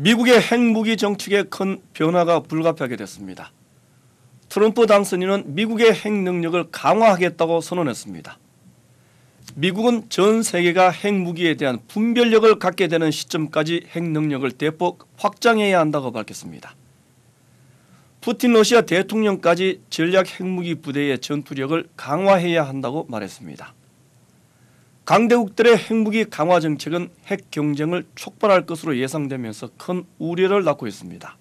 미국의 핵무기 정책에 큰 변화가 불가피하게 됐습니다. 트럼프 당선인은 미국의 핵 능력을 강화하겠다고 선언했습니다. 미국은 전 세계가 핵무기에 대한 분별력을 갖게 되는 시점까지 핵 능력을 대폭 확장해야 한다고 밝혔습니다. 푸틴 러시아 대통령까지 전략 핵무기 부대의 전투력을 강화해야 한다고 말했습니다. 강대국들의 핵무기 강화 정책은 핵 경쟁을 촉발할 것으로 예상되면서 큰 우려를 낳고 있습니다.